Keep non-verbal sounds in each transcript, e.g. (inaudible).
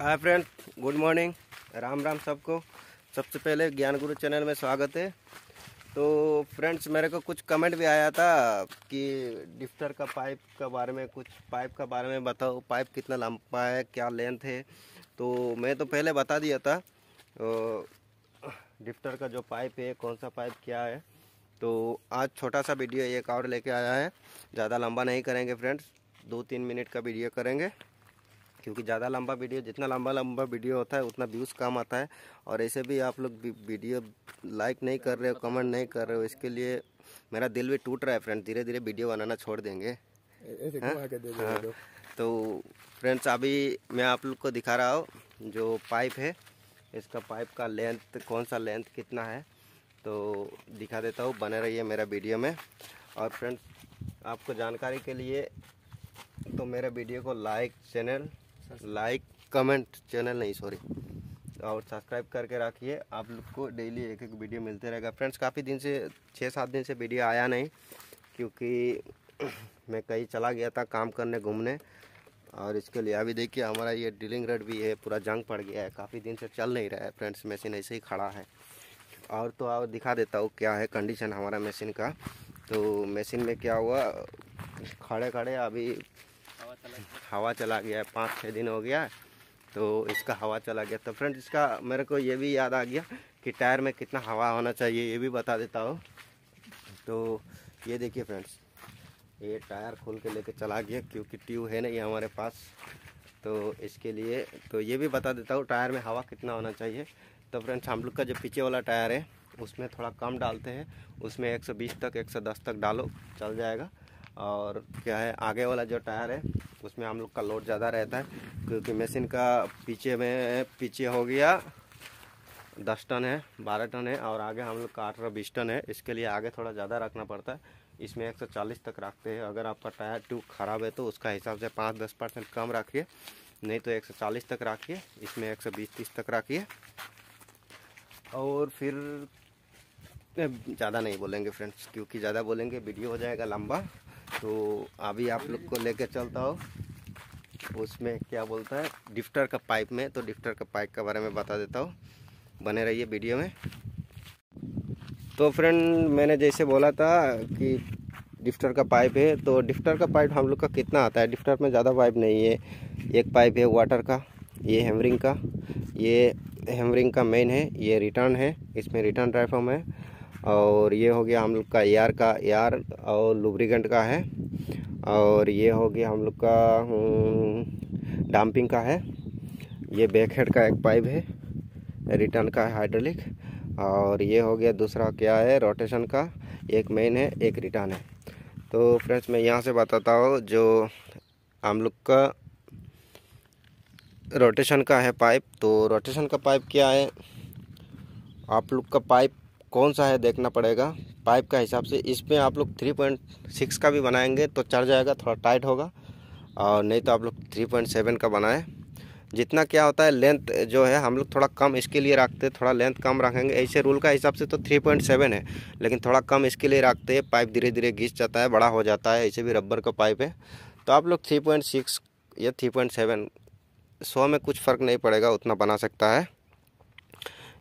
हाय friend good morning Ram Ram सबको सबसे पहले ज्ञान गुरु चैनल में स्वागत है तो फ्रेंड्स मेरे को कुछ कमेंट भी आया था कि डिफ्टर का पाइप के बारे में कुछ पाइप के बारे में बताओ पाइप कितना लंबा है क्या लेंथ है तो मैं तो पहले बता दिया था डिफ्टर का जो पाइप है कौन सा पाइप क्या है तो आज छोटा सा वीडियो एक और लेके आया है ज़्यादा लंबा नहीं करेंगे फ्रेंड्स दो तीन मिनट का वीडियो करेंगे क्योंकि ज़्यादा लंबा वीडियो जितना लंबा लंबा वीडियो होता है उतना व्यूज़ कम आता है और ऐसे भी आप लोग वीडियो लाइक नहीं कर रहे हो कमेंट नहीं कर रहे हो इसके लिए मेरा दिल भी टूट रहा है फ्रेंड धीरे धीरे वीडियो बनाना छोड़ देंगे हाँ? हाँ। तो फ्रेंड्स अभी मैं आप लोग को दिखा रहा हूँ जो पाइप है इसका पाइप का लेंथ कौन सा लेंथ कितना है तो दिखा देता हूँ बने रहिए मेरा वीडियो में और फ्रेंड्स आपको जानकारी के लिए तो मेरे वीडियो को like channel like comment channel नहीं सॉरी और सब्सक्राइब करके रखिए आप लोग को डेली एक एक वीडियो मिलते रहेगा फ्रेंड्स काफ़ी दिन से छः सात दिन से वीडियो आया नहीं क्योंकि (clears throat) मैं कहीं चला गया था काम करने घूमने और इसके लिए अभी देखिए हमारा ये ड्रिलिंग रेड भी है पूरा जंग पड़ गया है काफ़ी दिन से चल नहीं रहा है फ्रेंड्स मशीन ऐसे ही खड़ा है और तो और दिखा देता हूँ क्या है कंडीशन हमारा मशीन का तो मशीन में क्या हुआ खड़े खड़े अभी हवा चला गया है पाँच छः दिन हो गया है तो इसका हवा चला गया तो फ्रेंड इसका मेरे को ये भी याद आ गया कि टायर में कितना हवा होना चाहिए ये भी बता देता हूँ तो ये देखिए फ्रेंड्स ये टायर खोल के लेके चला गया क्योंकि ट्यूब है नहीं हमारे पास तो इसके लिए तो ये भी बता देता हूँ टायर में हवा कितना होना चाहिए तो फ्रेंड्स हम लोग का जो पीछे वाला टायर है उसमें थोड़ा कम डालते हैं उसमें 120 तक 110 तक डालो चल जाएगा और क्या है आगे वाला जो टायर है उसमें हम लोग का लोड ज़्यादा रहता है क्योंकि मशीन का पीछे में पीछे हो गया दस टन है बारह टन है और आगे हम लोग का अठारह बीस टन है इसके लिए आगे थोड़ा ज़्यादा रखना पड़ता है इसमें 140 तक रखते हैं अगर आपका टायर ट्यूब ख़राब है तो उसका हिसाब से पाँच दस परसेंट कम रखिए नहीं तो 140 तक रखिए इसमें 120 30 तक रखिए और फिर ज़्यादा नहीं बोलेंगे फ्रेंड्स क्योंकि ज़्यादा बोलेंगे वीडियो हो जाएगा लंबा तो अभी आप लोग को लेके चलता हो उसमें क्या बोलता है डिफ्टर का पाइप में तो डिफ्टर का पाइप के बारे में बता देता हूँ बने रहिए वीडियो में तो फ्रेंड मैंने जैसे बोला था कि डिफ्टर का पाइप है तो डिफ्टर का पाइप हम लोग का कितना आता है डिफ्टर में ज़्यादा पाइप नहीं है एक पाइप है वाटर का ये हेमरिंग का ये हेमरिंग का मेन है ये रिटर्न है इसमें रिटर्न ड्राइफॉर्म है और ये हो गया हम लोग का एयर का एयर और लुब्रिकेंट का है और ये हो गया हम लोग का डंपिंग हम्म, का है ये बैक हेड का एक पाइप है रिटर्न का हाइड्रोलिक और ये हो गया दूसरा क्या है रोटेशन का एक मेन है एक रिटर्न है तो फ्रेंड्स मैं यहाँ से बताता हूँ जो हम लोग का रोटेशन का है पाइप तो रोटेशन का पाइप क्या है आप लोग का पाइप कौन सा है देखना पड़ेगा पाइप का हिसाब से इसमें आप लोग 3.6 का भी बनाएंगे तो चढ़ जाएगा थोड़ा टाइट होगा और नहीं तो आप लोग 3.7 का बनाएं जितना क्या होता है लेंथ जो है हम लोग थोड़ा कम इसके लिए रखते हैं थोड़ा लेंथ कम रखेंगे ऐसे रूल का हिसाब से तो 3.7 है लेकिन थोड़ा कम इसके लिए रखते हैं पाइप धीरे धीरे घिस जाता है बड़ा हो जाता है ऐसे भी रबर का पाइप है तो आप लोग सिक्स या सेवन सौ में कुछ फ़र्क नहीं पड़ेगा उतना बना सकता है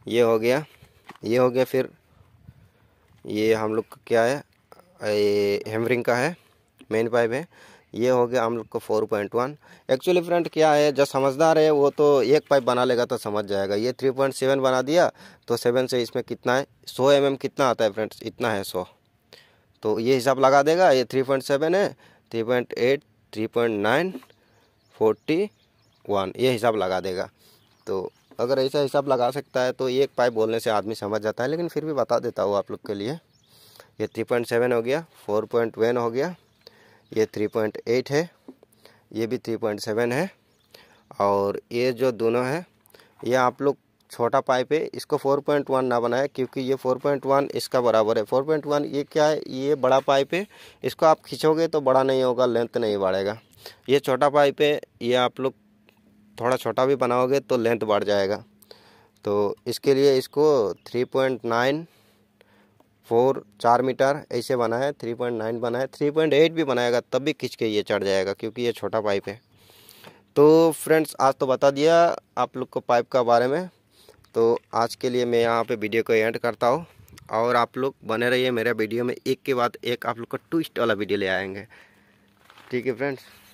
ये हो गया ये हो गया फिर ये हम लोग का क्या है ये हेमरिंग का है मेन पाइप है ये हो गया हम लोग को four point one actually friend क्या है जो समझदार है वो तो एक पाइप बना लेगा तो समझ जाएगा ये थ्री पॉइंट सेवन बना दिया तो सेवन से इसमें कितना है सौ एम mm एम कितना आता है फ्रेंड्स इतना है सौ तो ये हिसाब लगा देगा ये थ्री पॉइंट सेवन है three point eight three point nine forty one ये हिसाब लगा देगा तो अगर ऐसा हिसाब लगा सकता है तो एक पाइप बोलने से आदमी समझ जाता है लेकिन फिर भी बता देता हूँ आप लोग के लिए ये थ्री पॉइंट सेवन हो गया फोर पॉइंट वन हो गया ये थ्री पॉइंट एट है ये भी थ्री पॉइंट सेवन है और ये जो दोनों है ये आप लोग छोटा पाइप है इसको फोर पॉइंट वन ना बनाए क्योंकि ये फोर पॉइंट वन इसका बराबर है फोर पॉइंट वन ये क्या है ये बड़ा पाइप है इसको आप खींचोगे तो बड़ा नहीं होगा लेंथ नहीं बढ़ेगा ये छोटा पाइप है ये आप लोग थोड़ा छोटा भी बनाओगे तो लेंथ बढ़ जाएगा तो इसके लिए इसको थ्री पॉइंट नाइन फोर चार मीटर ऐसे बना है थ्री पॉइंट नाइन बना है थ्री पॉइंट एट भी बनाएगा तब भी खींच के ये चढ़ जाएगा क्योंकि ये छोटा पाइप है तो फ्रेंड्स आज तो बता दिया आप लोग को पाइप का बारे में तो आज के लिए मैं यहाँ पे वीडियो को एंड करता हूँ और आप लोग बने रहिए मेरे वीडियो में एक के बाद एक आप लोग का टू वाला वीडियो ले आएंगे ठीक है फ्रेंड्स